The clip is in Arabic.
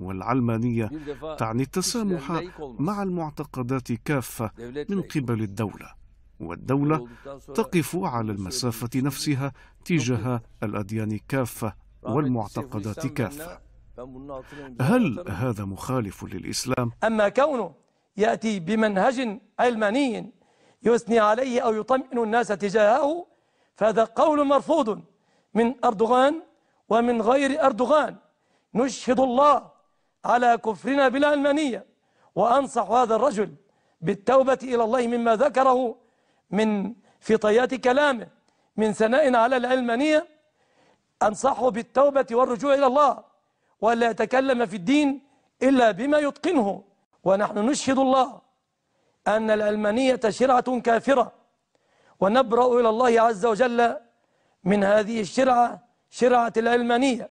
والعلمانية تعني التسامح مع المعتقدات كافة من قبل الدولة والدولة تقف على المسافة نفسها تجاه الأديان كافة والمعتقدات كافة هل هذا مخالف للإسلام؟ أما كونه يأتي بمنهج علماني يثني عليه أو يطمئن الناس تجاهه فهذا قول مرفوض من أردوغان ومن غير أردوغان نشهد الله على كفرنا بالعلمانية وأنصح هذا الرجل بالتوبة إلى الله مما ذكره من في طيات كلامه من ثناء على العلمانية أنصحه بالتوبة والرجوع إلى الله ولا يتكلم في الدين إلا بما يتقنه ونحن نشهد الله أن العلمانية شرعة كافرة ونبرأ إلى الله عز وجل من هذه الشرعة شرعة العلمانية